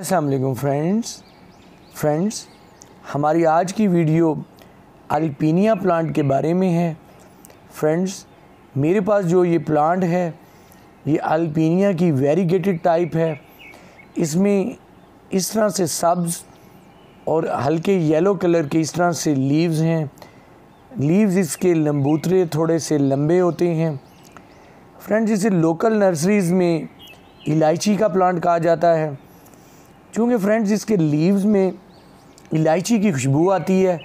Aslam friends friends हमारी आज की वीडियो अल्पीनिया प्लांट के बारे में है फ्रेंड्स मेरे पास जो ये प्लांट है ये अल्पीनिया की वेरीगेटेड टाइप है इसमें इस तरह से सब्ज़ और हल्के येलो कलर के इस तरह से लीव्स हैं लीव्स इसके लम्बूतरे थोड़े से लंबे होते हैं फ्रेंड्स इसे लोकल नर्सरीज़ में इलायची का प्लांट कहा जाता है चूँकि फ्रेंड्स इसके लीव्स में इलायची की खुशबू आती है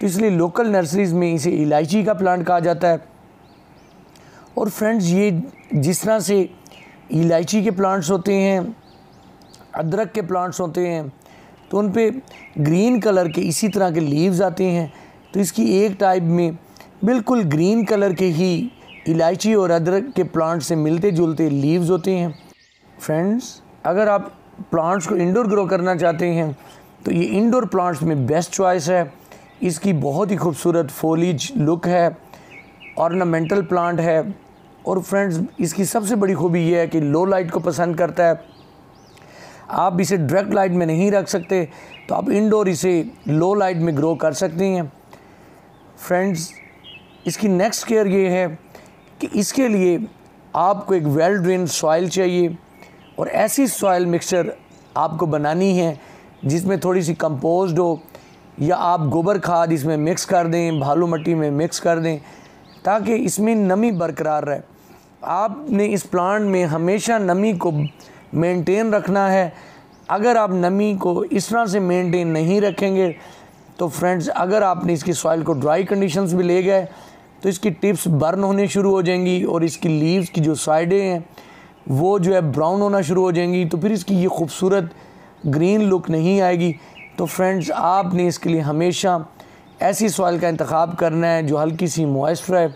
तो इसलिए लोकल नर्सरीज़ में इसे इलायची का प्लांट कहा जाता है और फ्रेंड्स ये जिस तरह से इलायची के प्लांट्स होते हैं अदरक के प्लांट्स होते हैं तो उन पे ग्रीन कलर के इसी तरह के लीव्स आते हैं तो इसकी एक टाइप में बिल्कुल ग्रीन कलर के ही इलायची और अदरक के प्लांट से मिलते जुलते लीव्स होते हैं फ्रेंड्स अगर आप प्लांट्स को इंडोर ग्रो करना चाहते हैं तो ये इंडोर प्लांट्स में बेस्ट चॉइस है इसकी बहुत ही खूबसूरत फोलिज लुक है ऑर्नामेंटल प्लांट है और फ्रेंड्स इसकी सबसे बड़ी खूबी यह है कि लो लाइट को पसंद करता है आप इसे डायरेक्ट लाइट में नहीं रख सकते तो आप इंडोर इसे लो लाइट में ग्रो कर सकते हैं फ्रेंड्स इसकी नेक्स्ट केयर ये है कि इसके लिए आपको एक वेल ड्रेन सॉइल चाहिए और ऐसी सॉयल मिक्सचर आपको बनानी है जिसमें थोड़ी सी कंपोज हो या आप गोबर खाद इसमें मिक्स कर दें भालू मट्टी में मिक्स कर दें ताकि इसमें नमी बरकरार रहे आपने इस प्लांट में हमेशा नमी को मेंटेन रखना है अगर आप नमी को इस तरह से मेंटेन नहीं रखेंगे तो फ्रेंड्स अगर आपने इसकी सॉइल को ड्राई कंडीशंस भी ले गए तो इसकी टिप्स बर्न होने शुरू हो जाएंगी और इसकी लीव्स की जो साइडें हैं वो जो है ब्राउन होना शुरू हो जाएंगी तो फिर इसकी ये खूबसूरत ग्रीन लुक नहीं आएगी तो फ्रेंड्स आपने इसके लिए हमेशा ऐसी सॉइल का इंतखब करना है जो हल्की सी मॉइस्चर है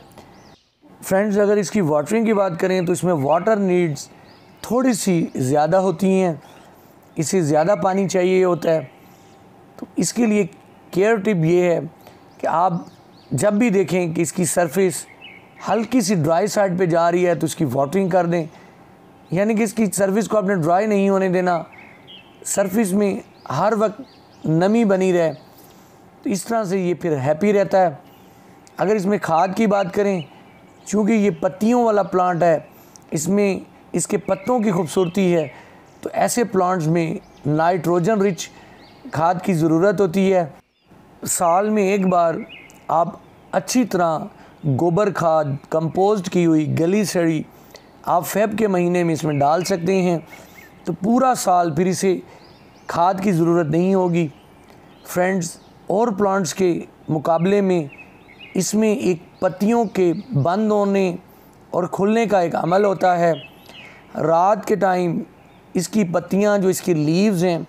फ्रेंड्स अगर इसकी वाटरिंग की बात करें तो इसमें वाटर नीड्स थोड़ी सी ज़्यादा होती हैं इसे ज़्यादा पानी चाहिए होता है तो इसके लिए केयर टिप ये है कि आप जब भी देखें कि इसकी सरफेस हल्की सी ड्राई साइड पे जा रही है तो इसकी वाटरिंग कर दें यानी कि इसकी सर्विस को आपने ड्राई नहीं होने देना सर्फिस में हर वक्त नमी बनी रहे तो इस तरह से ये फिर हैप्पी रहता है अगर इसमें खाद की बात करें चूँकि ये पत्तियों वाला प्लांट है इसमें इसके पत्तों की खूबसूरती है तो ऐसे प्लांट्स में नाइट्रोजन रिच खाद की ज़रूरत होती है साल में एक बार आप अच्छी तरह गोबर खाद कंपोस्ट की हुई गली सड़ी आप फेब के महीने में इसमें डाल सकते हैं तो पूरा साल फिर इसे खाद की ज़रूरत नहीं होगी फ्रेंड्स और प्लांट्स के मुकाबले में इसमें एक पत्तियों के बंद होने और खुलने का एक अमल होता है रात के टाइम इसकी पत्तियाँ जो इसके लीव्स हैं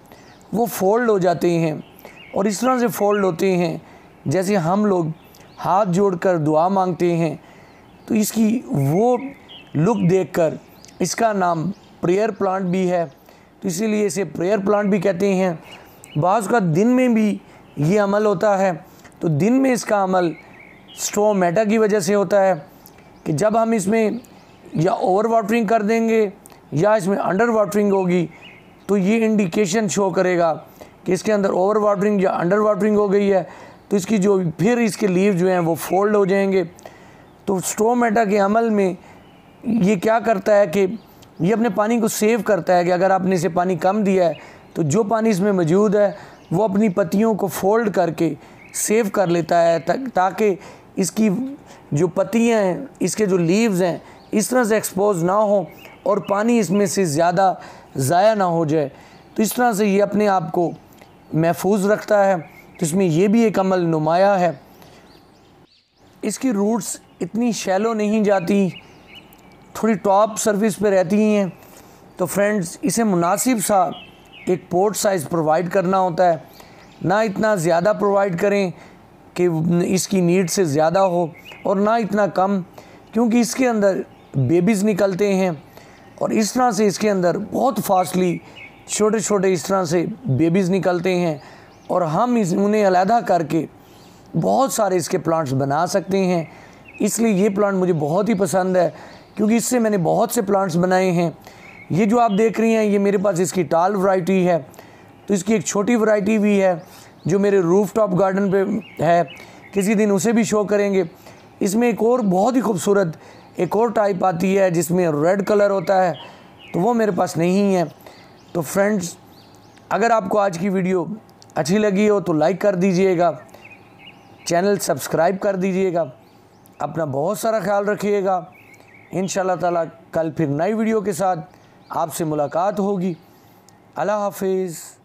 वो फोल्ड हो जाते हैं और इस तरह से फोल्ड होते हैं जैसे हम लोग हाथ जोड़कर दुआ मांगते हैं तो इसकी वो लुक देखकर इसका नाम प्रेयर प्लांट भी है तो इसीलिए इसे प्रेयर प्लांट भी कहते हैं बाज़ का दिन में भी ये अमल होता है तो दिन में इसका अमल स्ट्रोमेटा की वजह से होता है कि जब हम इसमें या ओवर वाटरिंग कर देंगे या इसमें अंडर वाटरिंग होगी तो ये इंडिकेशन शो करेगा कि इसके अंदर ओवर वाटरिंग या अंडर वाटरिंग हो गई है तो इसकी जो फिर इसके लीव जो हैं वो फोल्ड हो जाएंगे तो स्ट्रोमेटा के अमल में ये क्या करता है कि ये अपने पानी को सेव करता है कि अगर आपने इसे पानी कम दिया है तो जो पानी इसमें मौजूद है वो अपनी पतियों को फोल्ड करके सेव कर लेता है ताकि इसकी जो पतियाँ हैं इसके जो लीव्स हैं इस तरह से एक्सपोज ना हो और पानी इसमें से ज़्यादा ज़ाया ना हो जाए तो इस तरह से ये अपने आप को महफूज रखता है तो इसमें यह भी एक अमल नुमाया है इसकी रूट्स इतनी शैलो नहीं जाती थोड़ी टॉप सर्विस पे रहती ही हैं तो फ्रेंड्स इसे मुनासिब सा एक पोर्ट साइज़ प्रोवाइड करना होता है ना इतना ज़्यादा प्रोवाइड करें कि इसकी नीड से ज़्यादा हो और ना इतना कम क्योंकि इसके अंदर बेबीज़ निकलते हैं और इस तरह से इसके अंदर बहुत फास्टली छोटे छोटे इस तरह से बेबीज़ निकलते हैं और हम इस उन्हें अलहदा करके बहुत सारे इसके प्लांट्स बना सकते हैं इसलिए ये प्लांट मुझे बहुत ही पसंद है क्योंकि इससे मैंने बहुत से प्लांट्स बनाए हैं ये जो आप देख रही हैं ये मेरे पास इसकी टाल वैरायटी है तो इसकी एक छोटी वराइटी भी है जो मेरे रूफ़ टॉप गार्डन पे है किसी दिन उसे भी शो करेंगे इसमें एक और बहुत ही खूबसूरत एक और टाइप आती है जिसमें रेड कलर होता है तो वो मेरे पास नहीं है तो फ्रेंड्स अगर आपको आज की वीडियो अच्छी लगी हो तो लाइक कर दीजिएगा चैनल सब्सक्राइब कर दीजिएगा अपना बहुत सारा ख्याल रखिएगा इन ताला कल फिर नई वीडियो के साथ आपसे मुलाकात होगी अल्लाह हाफिज़